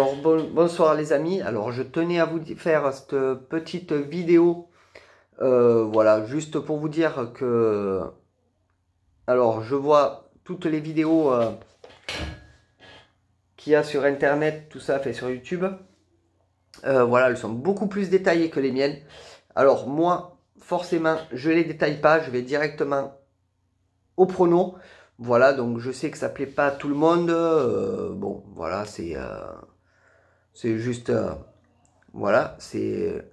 Alors, bonsoir les amis, alors je tenais à vous faire cette petite vidéo, euh, voilà, juste pour vous dire que, alors je vois toutes les vidéos euh, qu'il y a sur internet, tout ça fait sur YouTube, euh, voilà, elles sont beaucoup plus détaillées que les miennes, alors moi, forcément, je les détaille pas, je vais directement au prono, voilà, donc je sais que ça plaît pas à tout le monde, bon, voilà, c'est... C'est juste. Euh, voilà, c'est.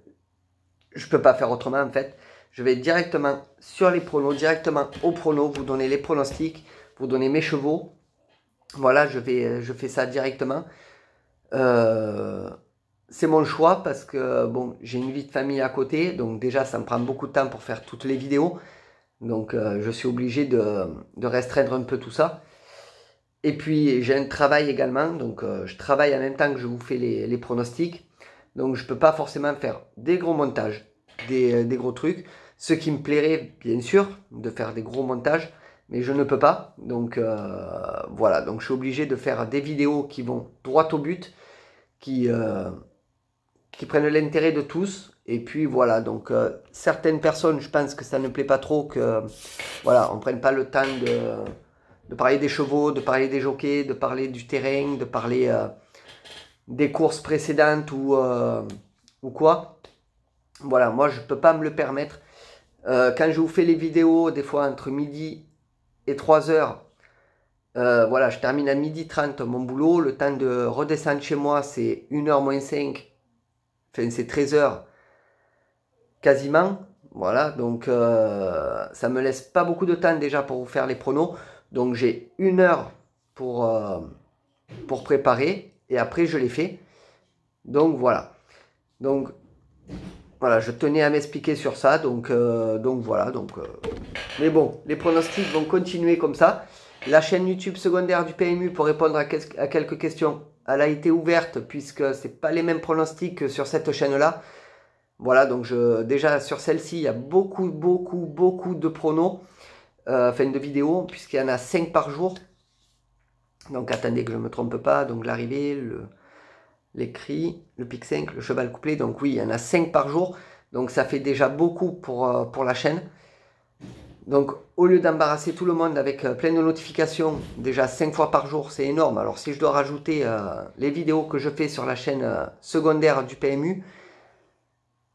Je peux pas faire autrement en fait. Je vais directement sur les pronos, directement au pronos, vous donner les pronostics, vous donner mes chevaux. Voilà, je, vais, je fais ça directement. Euh, c'est mon choix parce que bon, j'ai une vie de famille à côté, donc déjà ça me prend beaucoup de temps pour faire toutes les vidéos. Donc euh, je suis obligé de, de, restreindre un peu tout ça. Et puis j'ai un travail également, donc euh, je travaille en même temps que je vous fais les, pronostics. Donc je ne peux pas forcément faire des gros montages, euh, des, gros trucs. Ce qui me plairait bien sûr de faire des gros montages, mais je ne peux pas. Donc euh, voilà, donc je suis obligé de faire des vidéos qui vont droit au but, qui, prennent l'intérêt de tous. Et puis voilà, donc certaines personnes, je pense que ça ne plaît pas trop que voilà, on prenne pas le temps de de parler des chevaux, de parler des jockeys, de parler du terrain, de parler euh, des courses précédentes ou, euh, ou quoi. Voilà, moi je ne peux pas me le permettre. Euh, quand je vous fais les vidéos, des fois entre midi et 3 heures, voilà, je termine à midi 30 mon boulot. Le temps de redescendre chez moi, c'est 1h moins 5. Enfin, c'est 13 heures quasiment. Voilà, donc ça me laisse pas beaucoup de temps déjà pour vous faire les pronos. Donc j'ai une heure pour, euh, pour préparer et après je l'ai fait. Donc voilà. Donc voilà, je tenais à m'expliquer sur ça. Donc, euh, donc voilà. Donc, euh. mais bon, les pronostics vont continuer comme ça. La chaîne YouTube secondaire du PMU pour répondre à, à quelques questions, elle a été ouverte puisque ce pas les mêmes pronostics que sur cette chaîne-là. Voilà, donc je, déjà sur celle-ci, il y a beaucoup, beaucoup, beaucoup de pronos. Euh, fin de vidéo, puisqu'il y en a 5 par jour. Donc attendez que je ne me trompe pas. Donc l'arrivée, le, l'écrit, le pic 5, le cheval couplé. Donc oui, il y en a 5 par jour. Donc ça fait déjà beaucoup pour, euh, pour la chaîne. Donc au lieu d'embarrasser tout le monde avec euh, plein de notifications, déjà 5 fois par jour, c'est énorme. Alors si je dois rajouter les vidéos que je fais sur la chaîne secondaire du PMU,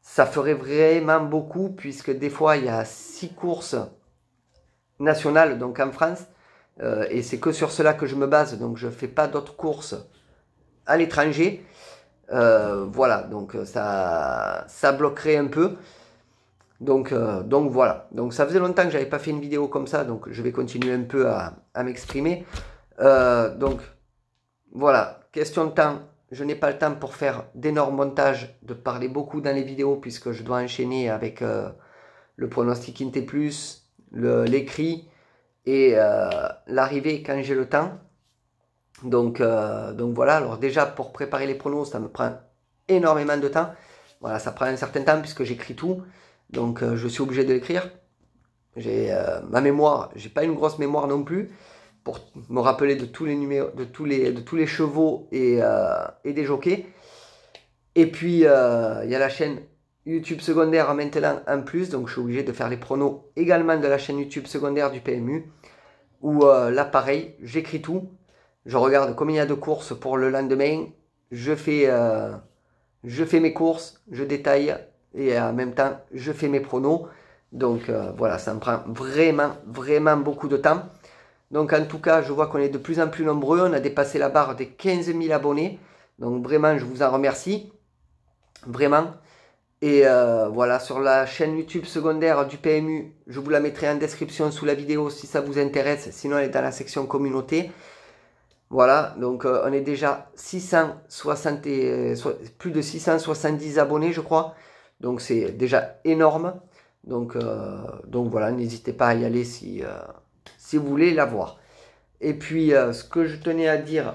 ça ferait vraiment beaucoup puisque des fois il y a 6 courses nationale, donc en France. Euh, et c'est que sur cela que je me base, donc je ne fais pas d'autres courses à l'étranger. Euh, voilà, donc euh, ça, ça bloquerait un peu. Donc, donc voilà, donc ça faisait longtemps que j'avais pas fait une vidéo comme ça, donc je vais continuer un peu à, m'exprimer. donc voilà, question de temps, je n'ai pas le temps pour faire d'énormes montages, de parler beaucoup dans les vidéos puisque je dois enchaîner avec le pronostic Inté l'écrit et euh, l'arrivée quand j'ai le temps. Donc, euh, donc voilà, alors déjà pour préparer les pronos, ça me prend énormément de temps. Voilà, ça prend un certain temps puisque j'écris tout. Donc euh, je suis obligé de l'écrire. J'ai ma mémoire, j'ai pas une grosse mémoire non plus pour me rappeler de tous les numéros, de tous les, de tous les chevaux et, et des jockeys. Et puis il y a la chaîne YouTube secondaire en maintenant en plus, donc je suis obligé de faire les pronos également de la chaîne YouTube secondaire du PMU, où l'appareil euh, là pareil, j'écris tout, je regarde combien il y a de courses pour le lendemain, je fais, euh, je fais mes courses, je détaille, et en même temps, je fais mes pronos. Donc euh, voilà, ça me prend vraiment, vraiment beaucoup de temps. Donc en tout cas, je vois qu'on est de plus en plus nombreux. On a dépassé la barre des 15 000 abonnés. Donc vraiment, je vous en remercie. Vraiment. Et euh, voilà, sur la chaîne YouTube secondaire du PMU, je vous la mettrai en description sous la vidéo si ça vous intéresse. Sinon, elle est dans la section communauté. Voilà, donc euh, on est déjà euh, plus de 670 abonnés, je crois. Donc c'est déjà énorme. Donc, donc voilà, n'hésitez pas à y aller si, si vous voulez la voir. Et puis, ce que je tenais à dire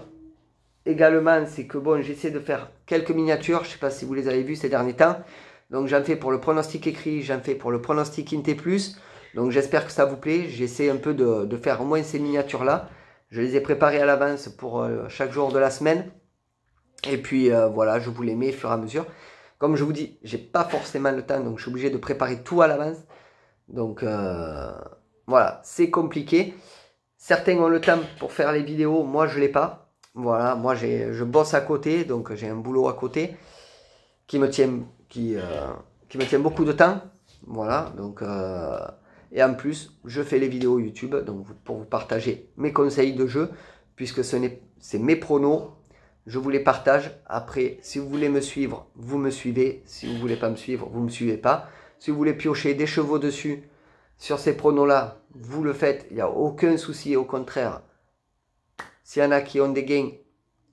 également, c'est que bon, j'essaie de faire quelques miniatures. Je ne sais pas si vous les avez vues ces derniers temps. Donc j'en fais pour le pronostic écrit, j'en fais pour le pronostic Inté Donc j'espère que ça vous plaît. J'essaie un peu de, faire au moins ces miniatures-là. Je les ai préparées à l'avance pour euh, chaque jour de la semaine. Et puis euh, voilà, je vous les mets au fur et à mesure. Comme je vous dis, j'ai pas forcément le temps, donc je suis obligé de préparer tout à l'avance. Donc euh, voilà, c'est compliqué. Certains ont le temps pour faire les vidéos, moi je l'ai pas. Voilà, moi je bosse à côté, donc j'ai un boulot à côté qui me tient euh, qui, me tient beaucoup de temps. Voilà, donc. Euh, et en plus, je fais les vidéos YouTube donc pour vous partager mes conseils de jeu, puisque ce c'est mes pronos je vous les partage. Après, si vous voulez me suivre, vous me suivez. Si vous voulez pas me suivre, vous ne me suivez pas. Si vous voulez piocher des chevaux dessus, sur ces pronos-là, vous le faites. Il n'y a aucun souci. Au contraire, s'il y en a qui ont des gains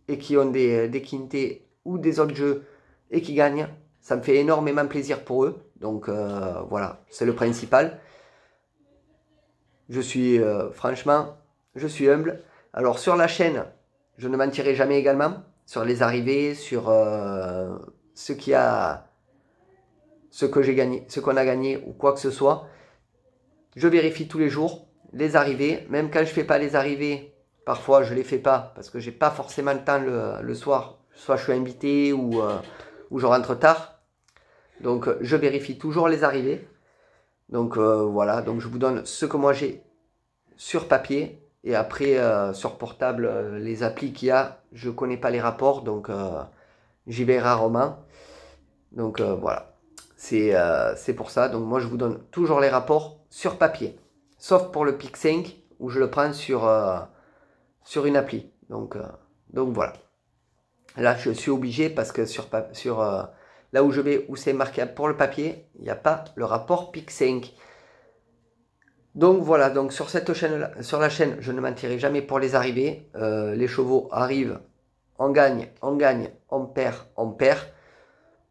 et qui ont des, des quintés ou des autres jeux et qui gagnent, ça me fait énormément plaisir pour eux. Donc euh, voilà, c'est le principal. Je suis, euh, franchement, je suis humble. Alors sur la chaîne, je ne mentirai jamais également sur les arrivées, sur euh, ce qui a, ce que j'ai gagné, ce qu'on a gagné ou quoi que ce soit. Je vérifie tous les jours les arrivées, même quand je ne fais pas les arrivées. Parfois, je ne les fais pas parce que je n'ai pas forcément le temps le, soir. Soit je suis invité ou, ou je rentre tard. Donc euh, je vérifie toujours les arrivées. Donc euh, voilà, donc je vous donne ce que moi j'ai sur papier et après euh, sur portable les applis qu'il y a, je connais pas les rapports donc j'y vais rarement. Donc voilà. C'est pour ça donc moi je vous donne toujours les rapports sur papier. Sauf pour le Pic 5 où je le prends sur sur une appli. Donc donc voilà. Là, je suis obligé parce que sur sur Là où je vais, où c'est marqué pour le papier, il n'y a pas le rapport PIC 5. Donc voilà, donc sur cette chaîne, sur la chaîne, je ne mentirai jamais pour les arrivées. Euh, les chevaux arrivent, on gagne, on gagne, on perd, on perd.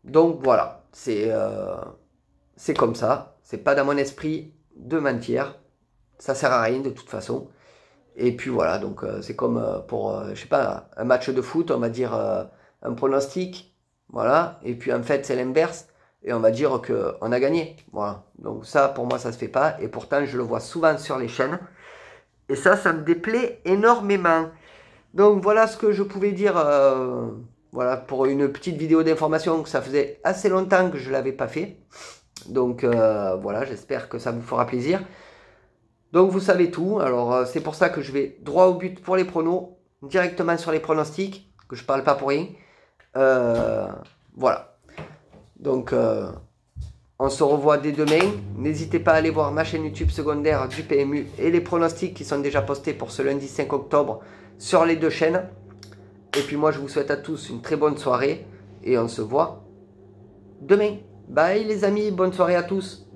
Donc voilà, euh, c'est comme ça. C'est pas dans mon esprit de mentir. Ça sert à rien de toute façon. Et puis voilà, donc euh, c'est comme pour, je sais pas, un match de foot, on va dire un pronostic voilà. Et puis en fait, c'est l'inverse. Et on va dire qu'on a gagné. Voilà. Donc ça, pour moi, ça se fait pas. Et pourtant, je le vois souvent sur les chaînes. Et ça, ça me déplaît énormément. Donc voilà ce que je pouvais dire. Euh, voilà pour une petite vidéo d'information que ça faisait assez longtemps que je l'avais pas fait. Donc euh, voilà, j'espère que ça vous fera plaisir. Donc vous savez tout. Alors euh, c'est pour ça que je vais droit au but pour les pronos, directement sur les pronostics, que je parle pas pour rien. Euh, voilà. Donc, euh, on se revoit dès demain. N'hésitez pas à aller voir ma chaîne YouTube secondaire du PMU et les pronostics qui sont déjà postés pour ce lundi 5 octobre sur les deux chaînes. Et puis moi, je vous souhaite à tous une très bonne soirée et on se voit demain. Bye les amis, bonne soirée à tous.